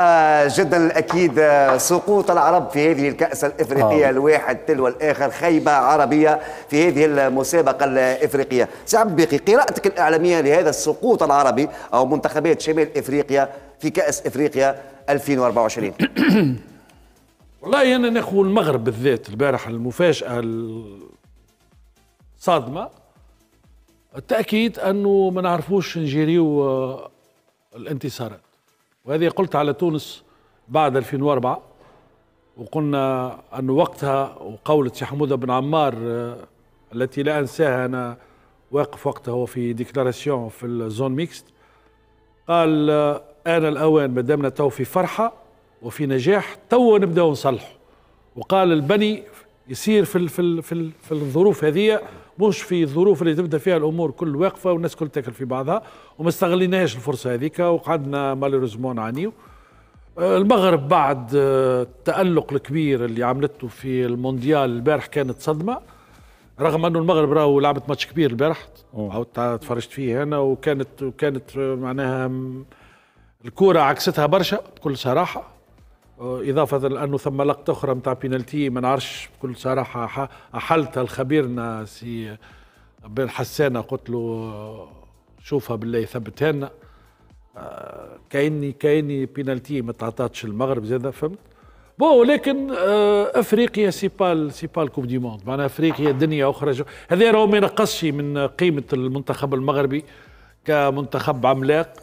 آه جدا الاكيد آه، سقوط العرب في هذه الكأس الإفريقية آه. الواحد تلو الآخر خيبة عربية في هذه المسابقة الإفريقية سي عبد الباقي قراءتك الإعلامية لهذا السقوط العربي أو منتخبات شمال إفريقيا في كأس إفريقيا 2024 والله أنا ناخذ المغرب بالذات البارح المفاجأة الصادمة التأكيد أنه ما نعرفوش نجيريو آه، الانتصارات وهذه قلت على تونس بعد 2004 وقلنا أن وقتها وقولة شيخ حمودة بن عمار آه، التي لا أنساها أنا واقف وقتها هو في ديكلاراسيون في الزون ميكست قال آه، آن الأوان ما دامنا تو في فرحة وفي نجاح تو نبداو نصلحوا وقال البني يصير في في في, في الظروف هذه مش في الظروف اللي تبدا فيها الامور كل واقفه والناس كل تاكل في بعضها وما استغليناش الفرصه هذيك وقعدنا مالوريزمون نعانيو آه، المغرب بعد آه، التألق الكبير اللي عملته في المونديال البارح كانت صدمه رغم انه المغرب راهو لعبت ماتش كبير البارح او تفرجت فيه انا وكانت وكانت آه، معناها الكوره عكستها برشا بكل صراحه إضافة لأنه ثم لقطة أخرى متاع بينالتي ما نعرفش بكل صراحة أحلتها لخبيرنا سي بن حسانة قلت له شوفها بالله ثبتها آه، لنا كأني كأني بينالتي ما تعطاتش المغرب زادة فهمت بون ولكن آه، افريقيا سي با سي با الكوب دي موند معناها افريقيا دنيا اخرى هذا راهو ما ينقصش من قيمه المنتخب المغربي كمنتخب عملاق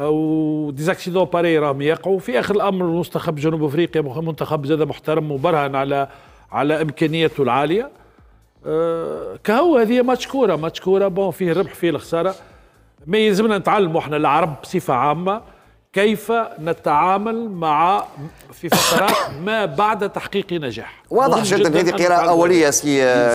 وديزاكسيدون باري راهم يقعوا في اخر الامر منتخب جنوب افريقيا منتخب زاد محترم وبرهن على على امكانيته العاليه أه، كهو هذه ماتش كوره ماتش كوره بون فيه الربح فيه الخساره ما يلزمنا نتعلموا احنا العرب بصفه عامه كيف نتعامل مع في فترات ما بعد تحقيق نجاح واضح جدا, جداً هذه قراءه اوليه سي أه،